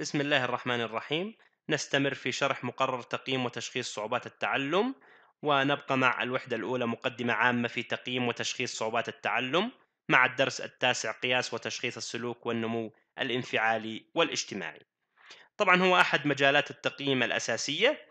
بسم الله الرحمن الرحيم نستمر في شرح مقرر تقييم وتشخيص صعوبات التعلم ونبقى مع الوحدة الأولى مقدمة عامة في تقييم وتشخيص صعوبات التعلم مع الدرس التاسع قياس وتشخيص السلوك والنمو الانفعالي والاجتماعي طبعا هو أحد مجالات التقييم الأساسية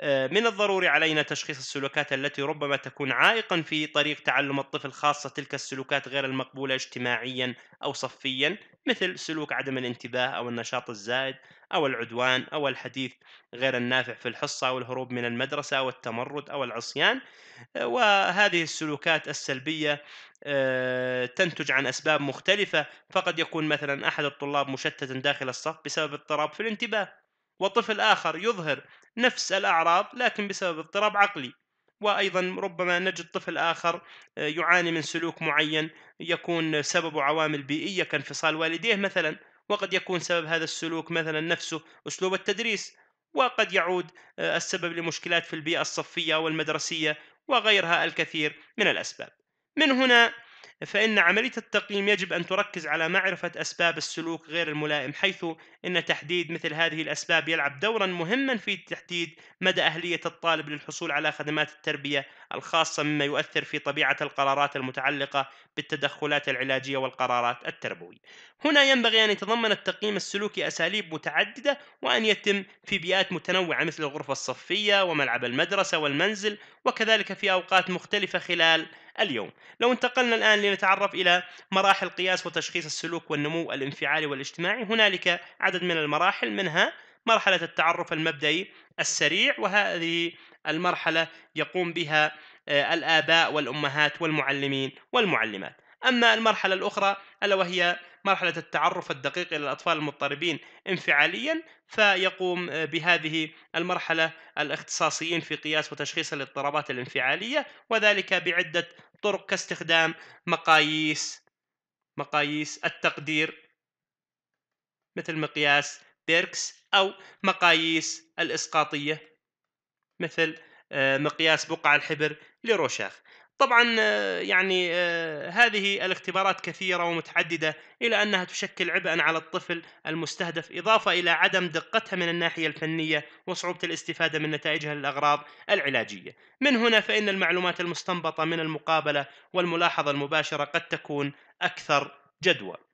آه، من الضروري علينا تشخيص السلوكات التي ربما تكون عائقا في طريق تعلم الطفل خاصة تلك السلوكات غير المقبولة اجتماعيا أو صفيا مثل سلوك عدم الانتباه أو النشاط الزائد أو العدوان أو الحديث غير النافع في الحصة أو الهروب من المدرسة أو التمرد أو العصيان آه، وهذه السلوكات السلبية آه، تنتج عن أسباب مختلفة فقد يكون مثلا أحد الطلاب مشتتا داخل الصف بسبب اضطراب في الانتباه وطفل آخر يظهر نفس الأعراض لكن بسبب اضطراب عقلي وايضا ربما نجد طفل اخر آه، يعاني من سلوك معين يكون سببه عوامل بيئيه كانفصال والديه مثلا وقد يكون سبب هذا السلوك مثلا نفسه اسلوب التدريس وقد يعود آه، السبب لمشكلات في البيئه الصفيه والمدرسيه وغيرها الكثير من الاسباب من هنا فإن عملية التقييم يجب أن تركز على معرفة أسباب السلوك غير الملائم حيث أن تحديد مثل هذه الأسباب يلعب دورا مهما في تحديد مدى أهلية الطالب للحصول على خدمات التربية الخاصة مما يؤثر في طبيعة القرارات المتعلقة بالتدخلات العلاجية والقرارات التربوية. هنا ينبغي أن يتضمن التقييم السلوكي أساليب متعددة وأن يتم في بيئات متنوعة مثل الغرفة الصفية وملعب المدرسة والمنزل وكذلك في أوقات مختلفة خلال اليوم. لو انتقلنا الآن خلينا نتعرف إلى مراحل قياس وتشخيص السلوك والنمو الانفعالي والاجتماعي هنالك عدد من المراحل منها مرحلة التعرف المبدئي السريع وهذه المرحلة يقوم بها آه، الآباء والأمهات والمعلمين والمعلمات أما المرحلة الأخرى ألا وهي مرحلة التعرف الدقيق إلى الأطفال المضطربين انفعاليا فيقوم آه، بهذه المرحلة الاختصاصيين في قياس وتشخيص الاضطرابات الانفعالية وذلك بعدة طرق كاستخدام مقاييس مقاييس التقدير مثل مقياس بيركس أو مقاييس الإسقاطية مثل آه، مقياس بقع الحبر لروشاخ طبعا آه، يعني آه، هذه الاختبارات كثيرة ومتعددة إلى أنها تشكل عبئا على الطفل المستهدف إضافة إلى عدم دقتها من الناحية الفنية وصعوبة الاستفادة من نتائجها للأغراض العلاجية من هنا فإن المعلومات المستنبطة من المقابلة والملاحظة المباشرة قد تكون أكثر جدوى